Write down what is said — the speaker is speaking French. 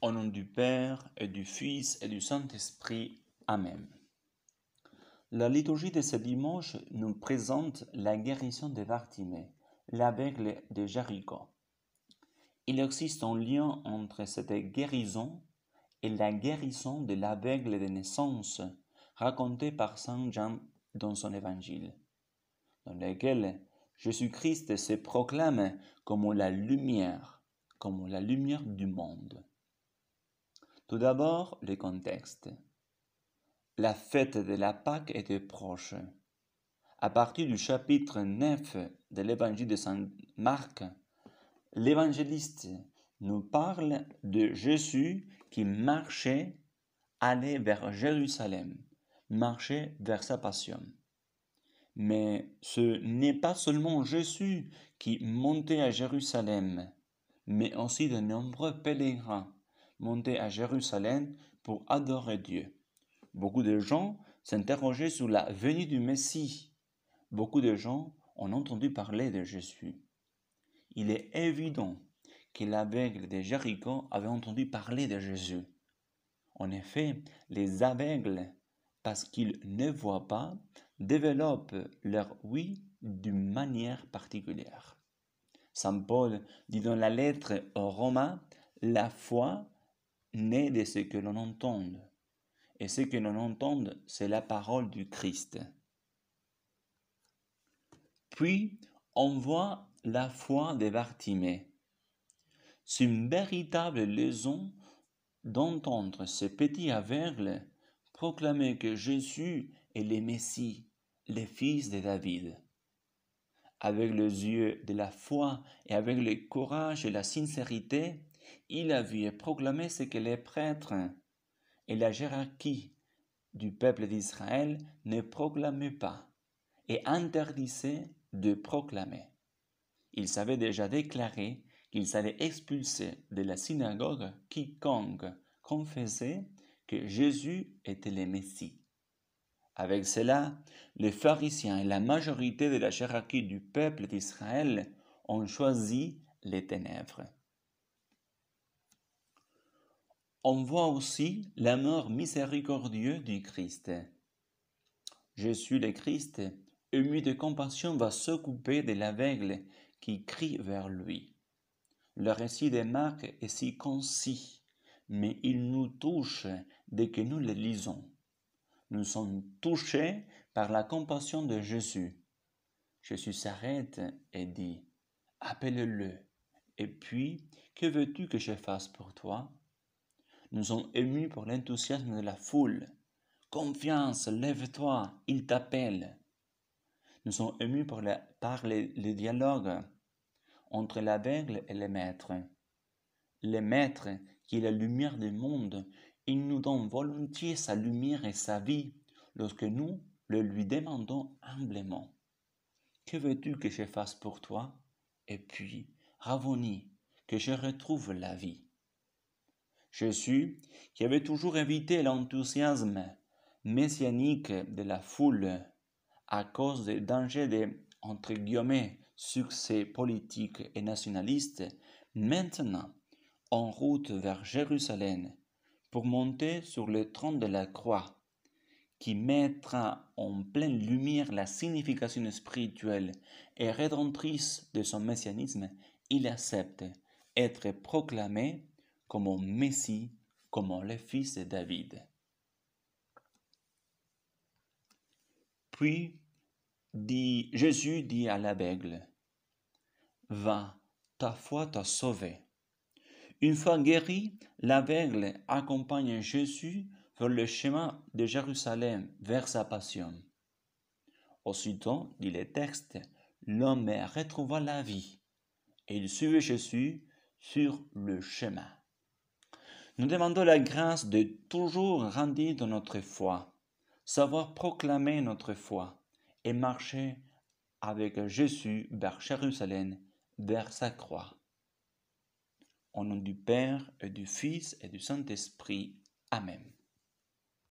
Au nom du Père et du Fils et du Saint-Esprit. Amen. La liturgie de ce dimanche nous présente la guérison de Bartimée, l'aveugle de Jéricho. Il existe un lien entre cette guérison et la guérison de l'aveugle de naissance racontée par Saint Jean dans son évangile, dans lequel Jésus-Christ se proclame comme la lumière, comme la lumière du monde. Tout d'abord, le contexte. La fête de la Pâque était proche. À partir du chapitre 9 de l'évangile de Saint Marc, l'évangéliste nous parle de Jésus qui marchait, allait vers Jérusalem, marchait vers sa passion. Mais ce n'est pas seulement Jésus qui montait à Jérusalem, mais aussi de nombreux pèlerins montaient à Jérusalem pour adorer Dieu. Beaucoup de gens s'interrogeaient sur la venue du Messie. Beaucoup de gens ont entendu parler de Jésus. Il est évident que l'aveugle de Jéricho avait entendu parler de Jésus. En effet, les aveugles, parce qu'ils ne voient pas, développent leur oui d'une manière particulière. Saint Paul dit dans la lettre aux Romains, la foi naît de ce que l'on entend. Et ce que l'on entend, c'est la parole du Christ. Puis, on voit la foi de Bartimée. C'est une véritable leçon d'entendre ce petit aveugle proclamer que Jésus est le Messie, le Fils de David. Avec les yeux de la foi et avec le courage et la sincérité, il a et proclamé ce que les prêtres et la hiérarchie du peuple d'Israël ne proclamaient pas et interdisaient de proclamer. Il savait déjà déclaré qu'ils allaient expulser de la synagogue quiconque confessait que Jésus était le Messie. Avec cela, les pharisiens et la majorité de la hiérarchie du peuple d'Israël ont choisi les ténèbres on voit aussi la mort miséricordieuse du Christ. Jésus le Christ, ému de compassion, va s'occuper de l'aveugle qui crie vers lui. Le récit des Marc est si concis, mais il nous touche dès que nous le lisons. Nous sommes touchés par la compassion de Jésus. Jésus s'arrête et dit, Appelle-le, et puis, que veux-tu que je fasse pour toi nous sommes émus par l'enthousiasme de la foule. Confiance, lève-toi, il t'appelle. Nous sommes émus par, le, dialogue entre l'aveugle et le maître. Le maître, qui est la lumière du monde, il nous donne volontiers sa lumière et sa vie lorsque nous le lui demandons humblement. Que veux-tu que je fasse pour toi Et puis, ravoni, que je retrouve la vie. Jésus, qui avait toujours évité l'enthousiasme messianique de la foule à cause des dangers de entre guillemets, succès politique et nationaliste, maintenant en route vers Jérusalem pour monter sur le tronc de la croix, qui mettra en pleine lumière la signification spirituelle et rédemptrice de son messianisme, il accepte être proclamé comme un Messie, comme le fils de David. Puis dit, Jésus dit à l'aveugle, Va, ta foi t'a sauvé. Une fois guéri, l'aveugle accompagne Jésus vers le chemin de Jérusalem, vers sa passion. Aussitôt, dit le texte, l'homme retrouva la vie et il suivit Jésus sur le chemin. Nous demandons la grâce de toujours grandir dans notre foi, savoir proclamer notre foi et marcher avec Jésus vers Jérusalem, vers sa croix. Au nom du Père et du Fils et du Saint-Esprit. Amen.